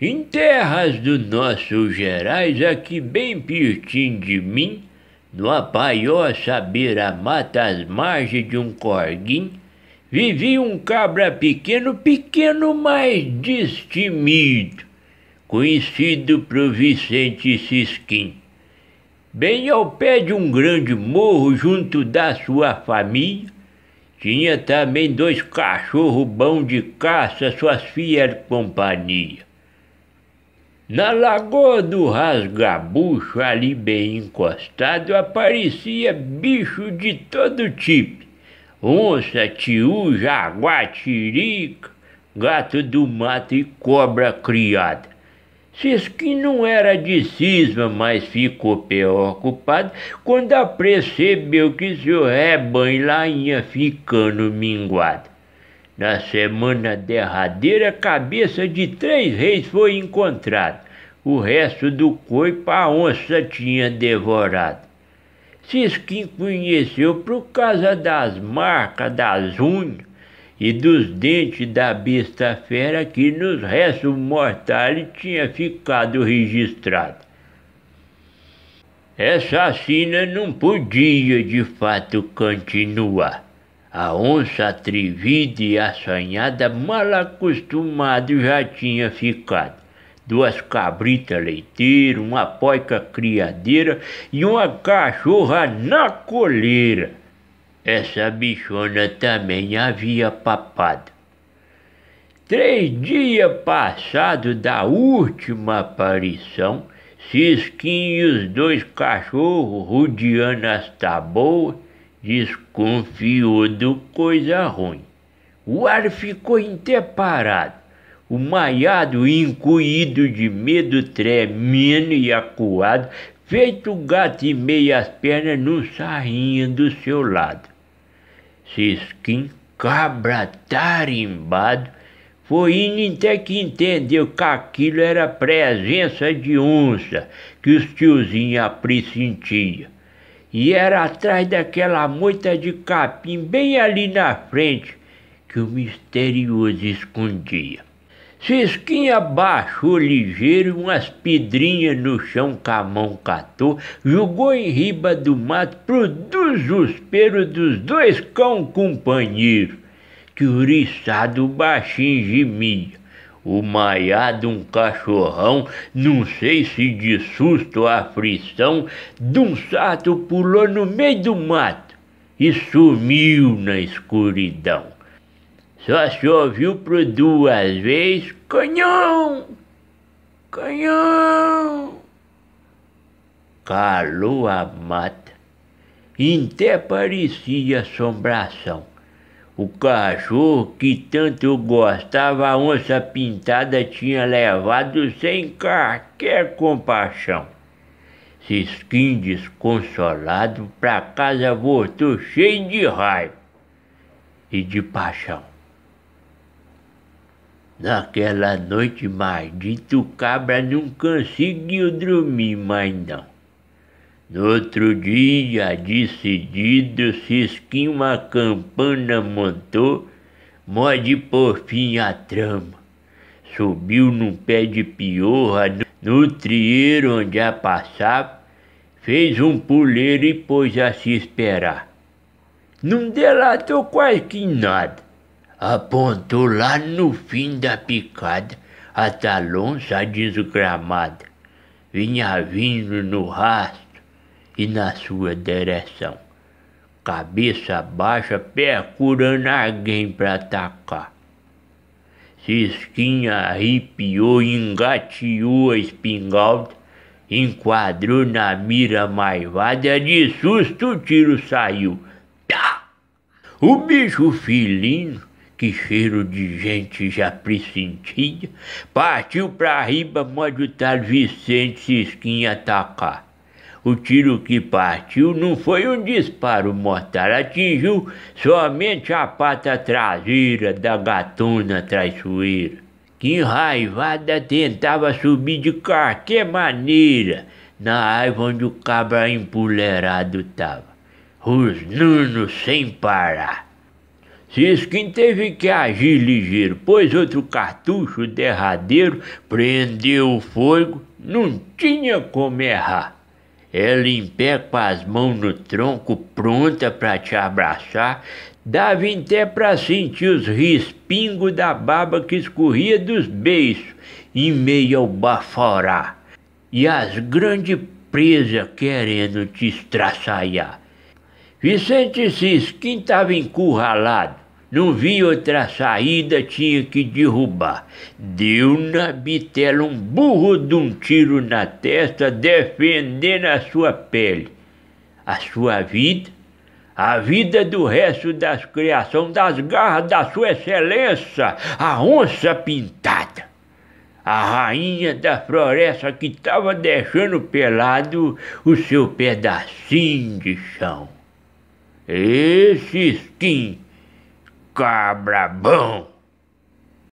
Em terras do nosso Gerais, aqui bem pertinho de mim, no apaió saber mata às margens de um corguim, vivia um cabra pequeno, pequeno, mas destemido, conhecido pro Vicente Sisquim. Bem ao pé de um grande morro, junto da sua família, tinha também dois cachorros bons de caça, suas fiel companhia. Na lagoa do Rasgabucho, ali bem encostado, aparecia bicho de todo tipo: onça, tiu, jaguá, tirica, gato do mato e cobra criada. Sisquim não era de cisma, mas ficou preocupado quando apercebeu que seu rebanho lá ia ficando minguado. Na semana derradeira, a cabeça de três reis foi encontrada. O resto do corpo a onça tinha devorado. Sisquim conheceu por causa das marcas das unhas e dos dentes da besta fera que nos restos mortais tinha ficado registrado. Essa sina não podia de fato continuar. A onça atrevida e assanhada, mal acostumada já tinha ficado. Duas cabritas leiteiras, uma poica criadeira e uma cachorra na coleira. Essa bichona também havia papado. Três dias passado da última aparição, Cisquinho e os dois cachorros rodeando as taboas, Desconfiou do coisa ruim. O ar ficou interparado. O maiado, incuído de medo, tremendo e acuado, feito gato e meia as pernas no sarrinho do seu lado. Sisquim, cabra tarimbado, foi indo até que entendeu que aquilo era presença de onça que os tiozinhos pressentia e era atrás daquela moita de capim bem ali na frente que o misterioso escondia. Cisquinha baixou ligeiro umas pedrinhas no chão camão a mão catou, jogou em riba do mato pro desespero dos dois cão companheiros, que o baixinho gemia o maiá de um cachorrão, não sei se de susto ou aflição, de um sarto pulou no meio do mato e sumiu na escuridão. Só se ouviu por duas vezes: canhão! Canhão! Calou a mata, e até parecia assombração. O cachorro que tanto eu gostava, a onça pintada tinha levado sem qualquer compaixão. Sisquim desconsolado pra casa voltou cheio de raiva e de paixão. Naquela noite maldita o cabra não conseguiu dormir mais não. No outro dia, decidido, Cisquinho uma campana montou, morde por fim a trama. Subiu num pé de piorra, no trieiro onde a passava, fez um puleiro e pôs a se esperar. Não delatou quase que nada. Apontou lá no fim da picada a talonça desgramada. Vinha vindo no rastro e na sua direção. Cabeça baixa, procurando alguém para atacar. Cisquinha arrepiou, engateou a espingarda, enquadrou na mira maivada, de susto o tiro saiu. Tá! O bicho filhinho que cheiro de gente já pressentia, partiu pra riba, mande o tal Vicente Cisquinha atacar. O tiro que partiu não foi um disparo mortal, atingiu somente a pata traseira da gatona traiçoeira, que enraivada tentava subir de qualquer maneira na raiva onde o cabra empolerado tava, rosnando sem parar. Siskin teve que agir ligeiro, pois outro cartucho derradeiro prendeu o fogo, não tinha como errar. Ela em pé com as mãos no tronco, pronta para te abraçar, dava em pé para sentir os respingos da baba que escorria dos beiços em meio ao baforá. E as grandes presas querendo te estraçaiar. Vicente Cis, quem estava encurralado, não vi outra saída, tinha que derrubar. Deu na bitela um burro de um tiro na testa, defendendo a sua pele, a sua vida, a vida do resto das criações, das garras da sua excelência, a onça pintada a rainha da floresta que estava deixando pelado o seu pedacinho de chão. Esse skin cabra bom.